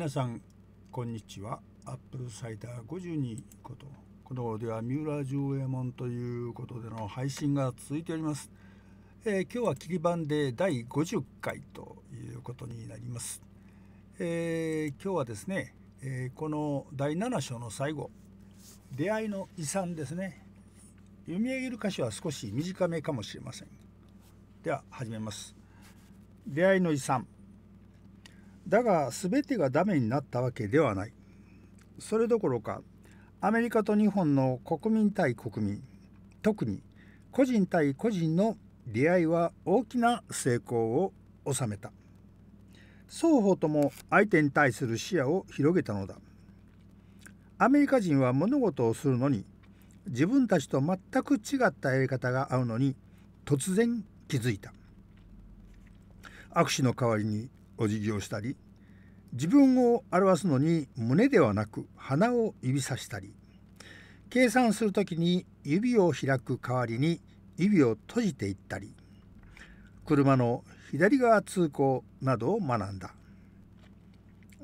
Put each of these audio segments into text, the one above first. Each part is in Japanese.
皆さんこんにちはアップルサイダー52ことこのでは三浦上右衛門ということでの配信が続いております、えー、今日は切り番で第50回ということになります、えー、今日はですね、えー、この第7章の最後出会いの遺産ですね読み上げる箇所は少し短めかもしれませんでは始めます出会いの遺産だが全てがダメになったわけではないそれどころかアメリカと日本の国民対国民特に個人対個人の出会いは大きな成功を収めた双方とも相手に対する視野を広げたのだアメリカ人は物事をするのに自分たちと全く違ったやり方が合うのに突然気づいた握手の代わりにお辞儀をしたり自分を表すのに胸ではなく鼻を指さしたり計算する時に指を開く代わりに指を閉じていったり車の左側通行などを学んだ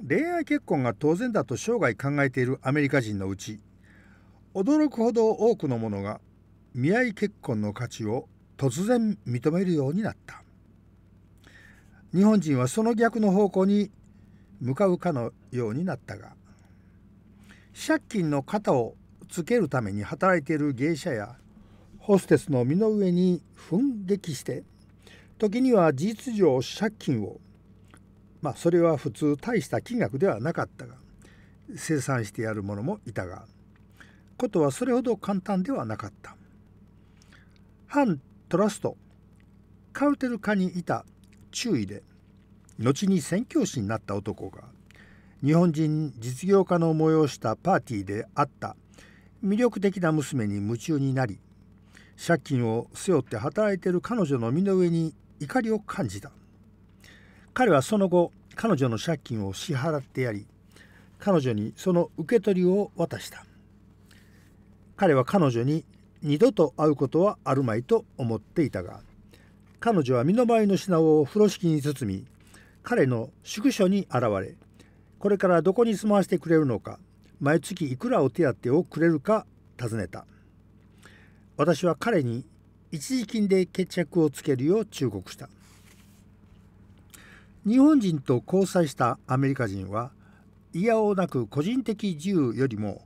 恋愛結婚が当然だと生涯考えているアメリカ人のうち驚くほど多くの者が見合い結婚の価値を突然認めるようになった日本人はその逆の方向に向かうかのようになったが借金の肩をつけるために働いている芸者やホステスの身の上に奮撃して時には事実上借金をまあそれは普通大した金額ではなかったが生産してやる者もいたがことはそれほど簡単ではなかった反トラストカルテル化にいた注意で「後に宣教師になった男が日本人実業家の催したパーティーで会った魅力的な娘に夢中になり借金を背負って働いている彼女の身の上に怒りを感じた彼はその後彼女の借金を支払ってやり彼女にその受け取りを渡した彼は彼女に二度と会うことはあるまいと思っていたが彼女は身の回りの品を風呂敷に包み彼の宿所に現れこれからどこに住まわせてくれるのか毎月いくらお手当をくれるか尋ねた私は彼に一時金で決着をつけるよう忠告した日本人と交際したアメリカ人はいやおなく個人的自由よりも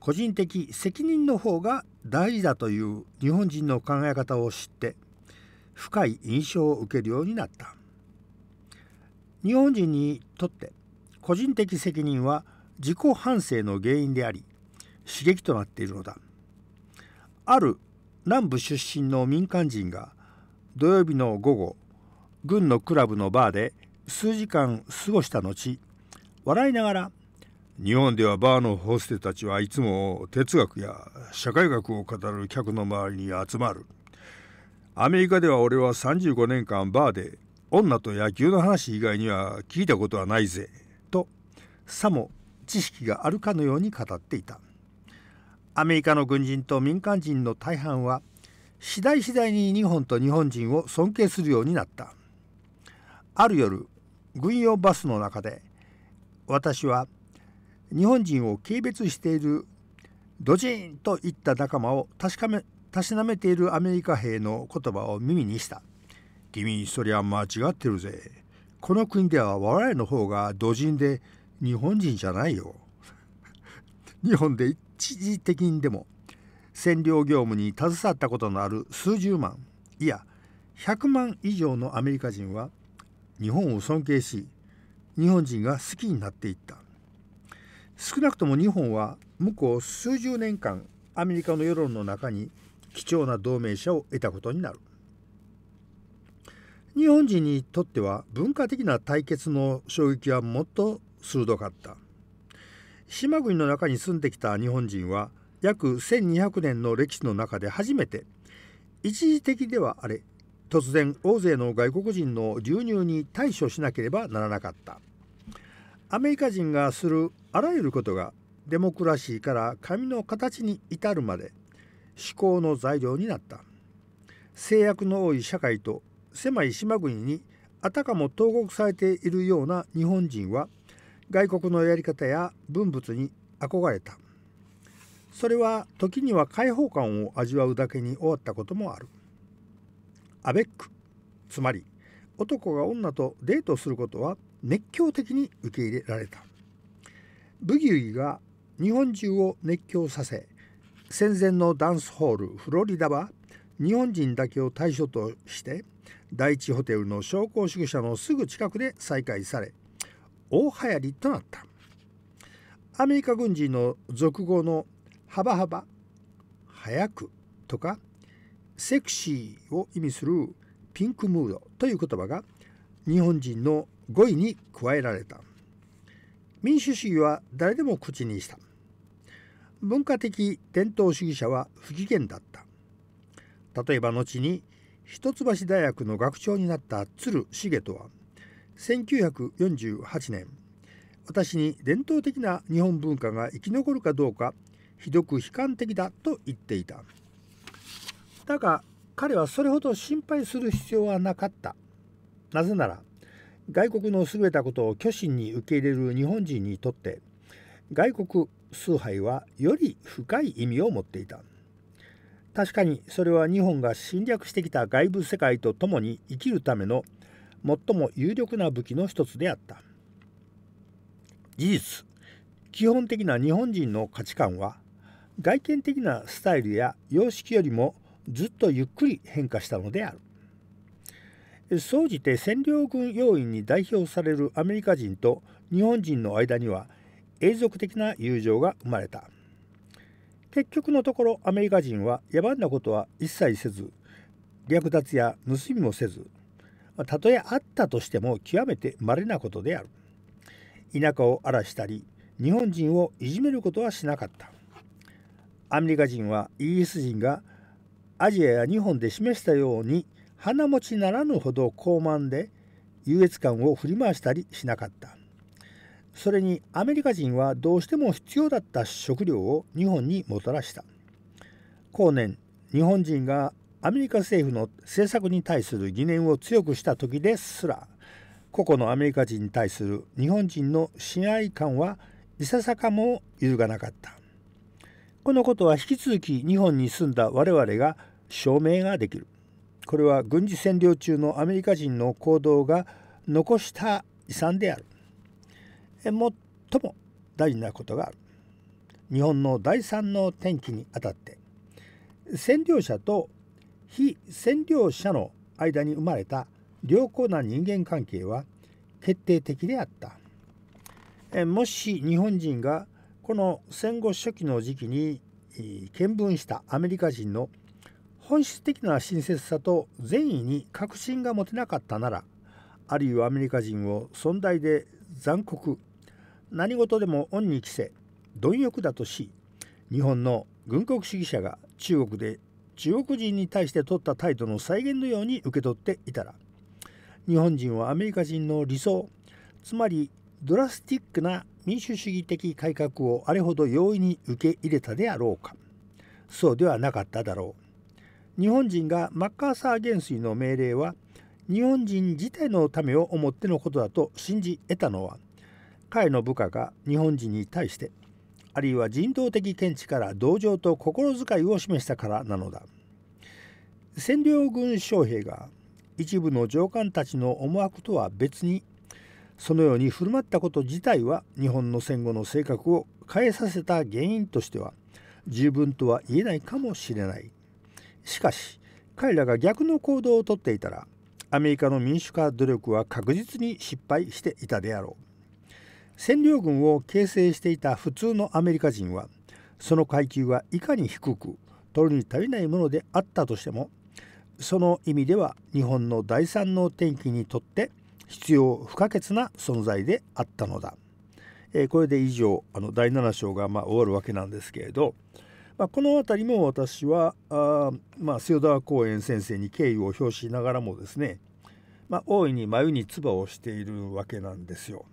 個人的責任の方が大事だという日本人の考え方を知って深い印象を受けるようになった。日本人にとって個人的責任は自己反省の原因であり刺激となっているのだある南部出身の民間人が土曜日の午後軍のクラブのバーで数時間過ごした後笑いながら「日本ではバーのホステたちはいつも哲学や社会学を語る客の周りに集まる」「アメリカでは俺は35年間バーで女と野球の話以外には聞いたことはないぜとさも知識があるかのように語っていたアメリカの軍人と民間人の大半は次第次第に日本と日本人を尊敬するようになったある夜軍用バスの中で私は日本人を軽蔑しているドジーンといった仲間を確かめたしなめているアメリカ兵の言葉を耳にした「君そりゃ間違ってるぜこの国では我々の方が土人で日本人じゃないよ 日本で一時的にでも占領業務に携わったことのある数十万いや100万以上のアメリカ人は日本を尊敬し日本人が好きになっていった少なくとも日本は向こう数十年間アメリカの世論の中に貴重な同盟者を得たことになる。日本人にとっては文化的な対決の衝撃はもっと鋭かった島国の中に住んできた日本人は約1200年の歴史の中で初めて一時的ではあれ突然大勢の外国人の流入に対処しなければならなかったアメリカ人がするあらゆることがデモクラシーから紙の形に至るまで思考の材料になった制約の多い社会と狭い島国にあたかも投獄されているような日本人は外国のやり方や文物に憧れたそれは時には解放感を味わうだけに終わったこともあるアベックつまり男が女とデートすることは熱狂的に受け入れられたブギウギが日本中を熱狂させ戦前のダンスホールフロリダは日本人だけを対象として第一ホテルの商工宿舎のすぐ近くで再開され大流行りとなったアメリカ軍人の俗語の「幅幅」「早く」とか「セクシー」を意味するピンクムードという言葉が日本人の語彙に加えられた民主主義は誰でも口にした文化的伝統主義者は不機嫌だった例えば後に一橋大学の学長になった鶴重人は1948年私に伝統的な日本文化が生き残るかどうかひどく悲観的だと言っていただが彼はそれほど心配する必要はなかったなぜなら外国の優れたことを虚心に受け入れる日本人にとって外国崇拝はより深い意味を持っていた確かにそれは日本が侵略してきた外部世界と共に生きるための最も有力な武器の一つであった事実基本的な日本人の価値観は外見的なスタイルや様式よりもずっとゆっくり変化したのである総じて占領軍要員に代表されるアメリカ人と日本人の間には永続的な友情が生まれた結局のところアメリカ人は野蛮なことは一切せず略奪や盗みもせずたとえあったとしても極めて稀なことである田舎を荒らしたり日本人をいじめることはしなかったアメリカ人はイギリス人がアジアや日本で示したように花持ちならぬほど高慢で優越感を振り回したりしなかったそれにアメリカ人はどうしても必要だった食料を日本にもたらした後年日本人がアメリカ政府の政策に対する疑念を強くした時ですら個々のアメリカ人に対する日本人の親愛感はいささかも揺るがなかったこのことは引き続き日本に住んだ我々が証明ができるこれは軍事占領中のアメリカ人の行動が残した遺産である最も大事なことがある日本の第三の転機にあたって占領者と非占領者の間に生まれた良好な人間関係は決定的であったもし日本人がこの戦後初期の時期に見聞したアメリカ人の本質的な親切さと善意に確信が持てなかったならあるいはアメリカ人を尊大で残酷何事でも恩に着せ貪欲だとし日本の軍国主義者が中国で中国人に対して取った態度の再現のように受け取っていたら日本人はアメリカ人の理想つまりドラスティックな民主主義的改革をあれほど容易に受け入れたであろうかそうではなかっただろう日本人がマッカーサー元帥の命令は日本人自体のためを思ってのことだと信じ得たのは彼の部下が日本人に対してあるいは人道的見地から同情と心遣いを示したからなのだ占領軍将兵が一部の上官たちの思惑とは別にそのように振る舞ったこと自体は日本の戦後の性格を変えさせた原因としては十分とは言えないかもしれないしかし彼らが逆の行動をとっていたらアメリカの民主化努力は確実に失敗していたであろう占領軍を形成していた普通のアメリカ人はその階級はいかに低く取るに足りないものであったとしてもその意味では日本の第三の天気にとって必要不可欠な存在であったのだ。えー、これで以上あの第7章がま終わるわけなんですけれど、まあ、この辺りも私はあ、まあ、塩公園先生に敬意を表しながらもですね、まあ、大いに眉に唾をしているわけなんですよ。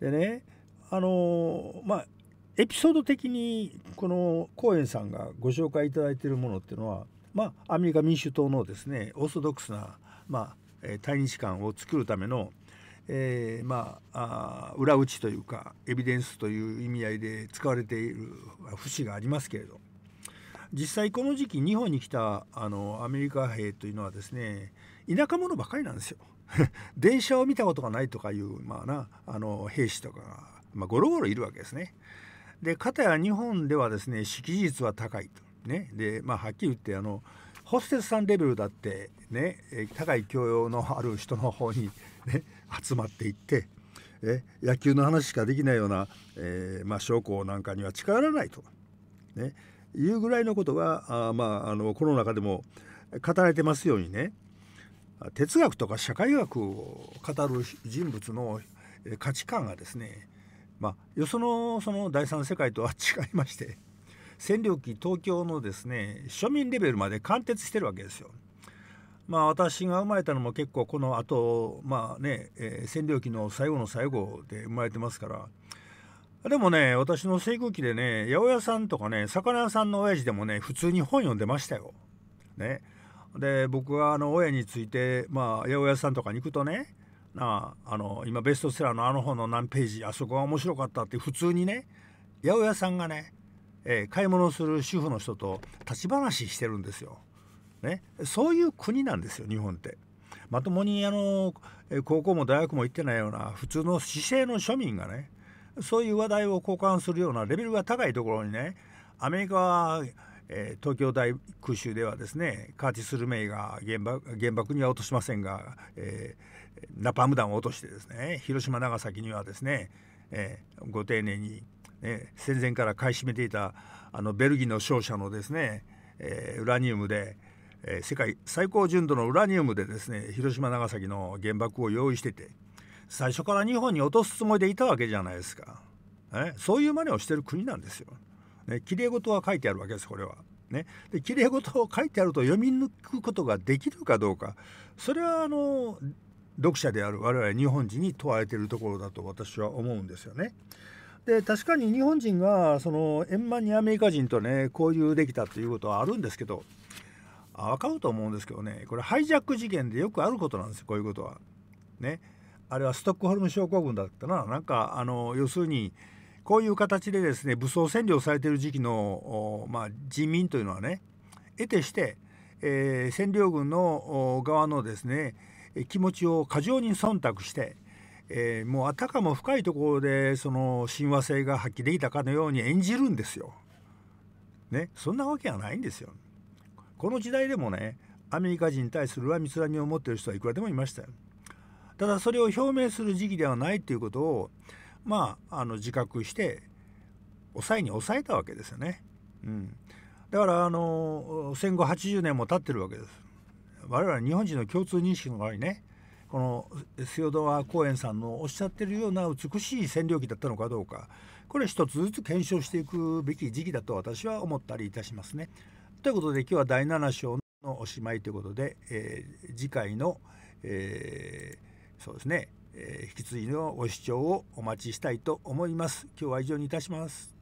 でねあのまあエピソード的にこのコーエンさんがご紹介いただいているものっていうのは、まあ、アメリカ民主党のですねオーソドックスな、まあ、対日観を作るための、えー、まあ、あ裏打ちというかエビデンスという意味合いで使われている節がありますけれど実際この時期日本に来たあのアメリカ兵というのはですね田舎者ばかりなんですよ 電車を見たことがないとかいう、まあな、あの兵士とかが、まあ、ゴロゴロいるわけですね。でかたや日本ではですね識字率は高いと。ね、で、まあ、はっきり言ってあのホステスさんレベルだってね高い教養のある人の方に、ね、集まっていってえ野球の話しかできないような、えー、まあ、将校なんかには近寄らないと、ね、いうぐらいのことがあ、まあ、あのコロナ禍でも語られてますようにね哲学とか社会学を語る人物の価値観がですね、まあ、よそのその第三世界とは違いまして占領期東京のですね庶民レベルまで貫徹してるわけですよ。まあ、私が生まれたのも結構この後、まあねえー、占領期の最後の最後で生まれてますからでもね私の制空期でね八百屋さんとかね魚屋さんの親父でもね普通に本読んでましたよ。ね、で僕はあの親について、まあ、八百屋さんとかに行くとねなああの今ベストセラーのあの本の何ページあそこが面白かったって普通にね八百屋さんがね、えー、買い物する主婦の人と立ち話してるんですよ。ね、そういう国なんですよ日本って。まともにあの高校も大学も行ってないような普通の市政の庶民がねそういう話題を交換するようなレベルが高いところにねアメリカはえー、東京大空襲ではですねカーティス・ルメイが原爆原爆には落としませんが、えー、ナパーム弾を落としてですね広島長崎にはですね、えー、ご丁寧に、ね、戦前から買い占めていたあのベルギーの商社のですね、えー、ウラニウムで、えー、世界最高純度のウラニウムでですね広島長崎の原爆を用意してて最初から日本に落とすつもりでいたわけじゃないですか。えそういう真似をしてる国なんですよ。ね、きれい事は書いてあるわけですこれは。ね、できれ事を書いてあると読み抜くことができるかどうかそれはあの読者である我々日本人に問われているところだと私は思うんですよね。で確かに日本人がその円満にアメリカ人とね交流できたということはあるんですけど分かると思うんですけどねこれハイジャック事件でよくあることなんですよこういうことは。ねあれはストックホルム症候群だったななんかあの要するにこういう形でですね武装占領されている時期の、まあ、人民というのはね得てして、えー、占領軍の側のですね気持ちを過剰に忖度して、えー、もうあたかも深いところでその親和性が発揮できたかのように演じるんですよ。ね、そんなわけはないんですよ。この時代でもねアメリカ人に対する恨みつらみを持っている人はいくらでもいましたよ。ただそれを表明する時期ではないということをまあ、あの自覚して抑えに抑えたわけですよね。うん、だからあの戦後80年も経ってるわけです。我々日本人の共通認識の場合ねこの塩川公園さんのおっしゃってるような美しい占領期だったのかどうかこれ一つずつ検証していくべき時期だと私は思ったりいたしますね。ということで今日は第7章のおしまいということで、えー、次回の、えー、そうですねえ引き継ぎのご視聴をお待ちしたいと思います。今日は以上にいたします。